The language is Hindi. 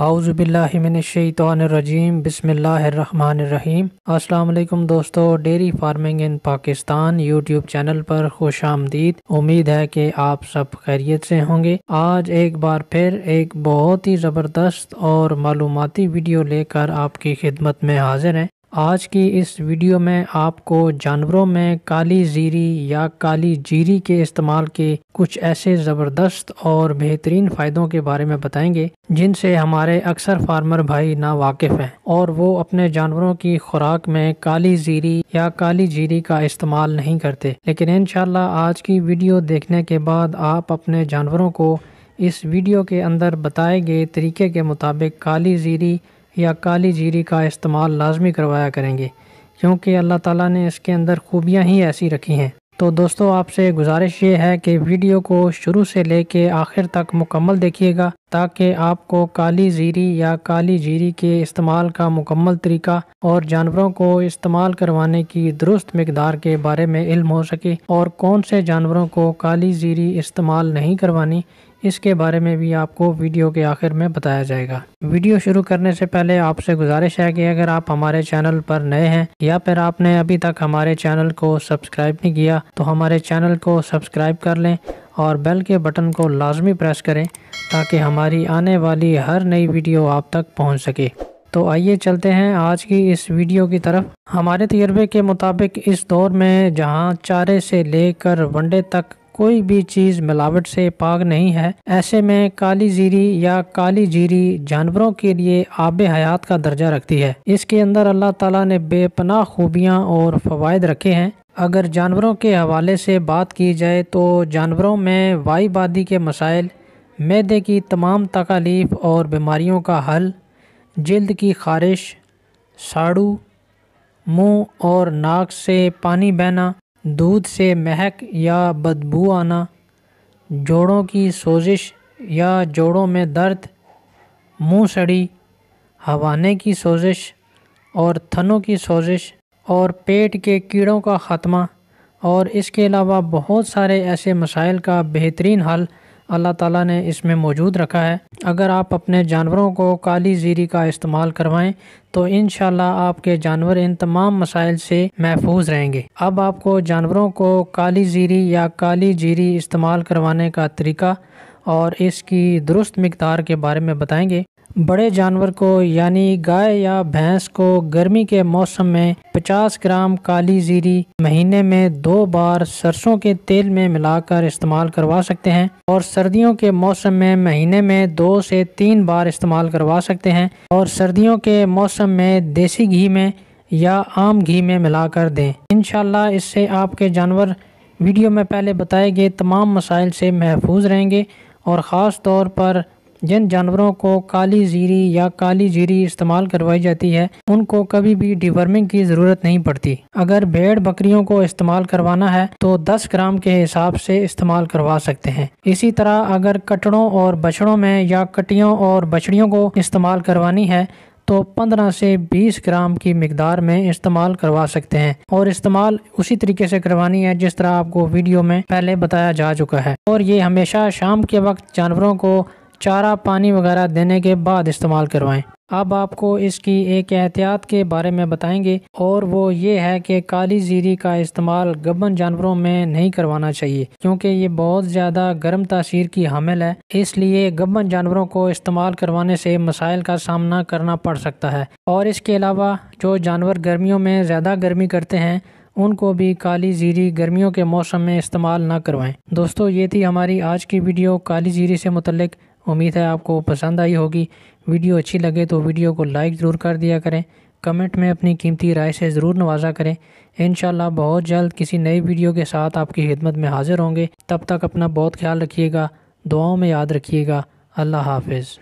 आउज़बिल्लिमिनशैतरजीम बसमीम अल्लाम दोस्तों dairy farming in Pakistan YouTube channel पर खुश आमदीद उम्मीद है कि आप सब खैरियत से होंगे आज एक बार फिर एक बहुत ही ज़बरदस्त और मालूमती वीडियो लेकर आपकी खिदमत में हाजिर हैं आज की इस वीडियो में आपको जानवरों में काली जीरी या काली जीरी के इस्तेमाल के कुछ ऐसे ज़बरदस्त और बेहतरीन फ़ायदों के बारे में बताएंगे जिनसे हमारे अक्सर फार्मर भाई ना वाकिफ़ हैं और वो अपने जानवरों की खुराक में काली जीरी या काली जीरी का इस्तेमाल नहीं करते लेकिन इन आज की वीडियो देखने के बाद आप अपने जानवरों को इस वीडियो के अंदर बताए गए तरीके के मुताबिक काली जीरी या काली जीरी का इस्तेमाल लाजमी करवाया करेंगे क्योंकि अल्लाह ताला ने इसके अंदर खूबियाँ ही ऐसी रखी हैं तो दोस्तों आपसे गुजारिश ये है कि वीडियो को शुरू से ले कर आखिर तक मुकम्मल देखिएगा ताकि आपको काली जीरी या काली जीरी के इस्तेमाल का मुकम्मल तरीका और जानवरों को इस्तेमाल करवाने की दुरुस्त मकदार के बारे में इल्म हो सके और कौन से जानवरों को काली जीरी इस्तेमाल नहीं करवानी इसके बारे में भी आपको वीडियो के आखिर में बताया जाएगा वीडियो शुरू करने से पहले आपसे गुजारिश है कि अगर आप हमारे चैनल पर नए हैं या फिर आपने अभी तक हमारे चैनल को सब्सक्राइब नहीं किया तो हमारे चैनल को सब्सक्राइब कर लें और बेल के बटन को लाजमी प्रेस करें ताकि हमारी आने वाली हर नई वीडियो आप तक पहुँच सके तो आइए चलते हैं आज की इस वीडियो की तरफ हमारे तजर्बे के मुताबिक इस दौर में जहां चारे से लेकर वनडे तक कोई भी चीज़ मिलावट से पाक नहीं है ऐसे में काली जीरी या काली जीरी जानवरों के लिए आब हयात का दर्जा रखती है इसके अंदर अल्लाह तला ने बेपनाह खूबियाँ और फवायद रखे हैं अगर जानवरों के हवाले से बात की जाए तो जानवरों में वाईबादी के मसाइल मैदे की तमाम तकालीफ और बीमारियों का हल जल्द की खारिश साड़ू मुंह और नाक से पानी बहना दूध से महक या बदबू आना जोड़ों की सोजिश या जोड़ों में दर्द मुंह सड़ी हवाने की सोजिश और थनों की सोजिश और पेट के कीड़ों का ख़ात्मा और इसके अलावा बहुत सारे ऐसे मसाइल का बेहतरीन हल अल्लाह ताला ने इसमें मौजूद रखा है अगर आप अपने जानवरों को काली जीरी का इस्तेमाल करवाएं तो इन आपके जानवर इन तमाम मसाइल से महफूज रहेंगे अब आपको जानवरों को काली जीरी या काली जीरी इस्तेमाल करवाने का तरीका और इसकी दुरुस्त मकदार के बारे में बताएंगे बड़े जानवर को यानी गाय या भैंस को गर्मी के मौसम में 50 ग्राम काली जीरी महीने में दो बार सरसों के तेल में मिलाकर इस्तेमाल करवा सकते हैं और सर्दियों के मौसम में महीने में दो से तीन बार इस्तेमाल करवा सकते हैं और सर्दियों के मौसम में देसी घी में या आम घी में मिलाकर दें इन इससे आपके जानवर वीडियो में पहले बताए गए तमाम मसाइल से महफूज रहेंगे और ख़ास तौर पर जिन जानवरों को काली जीरी या काली जीरी इस्तेमाल करवाई जाती है उनको कभी भी डिवर्मिंग की ज़रूरत नहीं पड़ती अगर भेड़ बकरियों को इस्तेमाल करवाना है तो 10 ग्राम के हिसाब से इस्तेमाल करवा सकते हैं इसी तरह अगर कटड़ों और बछड़ों में या कटियों और बछड़ियों को इस्तेमाल करवानी है तो 15 से 20 ग्राम की मकदार में इस्तेमाल करवा सकते हैं और इस्तेमाल उसी तरीके से करवानी है जिस तरह आपको वीडियो में पहले बताया जा चुका है और ये हमेशा शाम के वक्त जानवरों को चारा पानी वगैरह देने के बाद इस्तेमाल करवाएं अब आपको इसकी एक एहतियात के बारे में बताएंगे और वो ये है कि काली जीरी का इस्तेमाल गबन जानवरों में नहीं करवाना चाहिए क्योंकि ये बहुत ज़्यादा गर्म तासीर की हामिल है इसलिए गबन जानवरों को इस्तेमाल करवाने से मसाइल का सामना करना पड़ सकता है और इसके अलावा जो जानवर गर्मियों में ज़्यादा गर्मी करते हैं उनको भी काली जीरी गर्मियों के मौसम में इस्तेमाल ना करवाएं दोस्तों ये थी हमारी आज की वीडियो काली जीरी से मुतलक उम्मीद है आपको पसंद आई होगी वीडियो अच्छी लगे तो वीडियो को लाइक ज़रूर कर दिया करें कमेंट में अपनी कीमती राय से ज़रूर नवाज़ा करें इन बहुत जल्द किसी नई वीडियो के साथ आपकी खिदमत में हाज़िर होंगे तब तक अपना बहुत ख्याल रखिएगा दुआओं में याद रखिएगा अल्लाह हाफिज़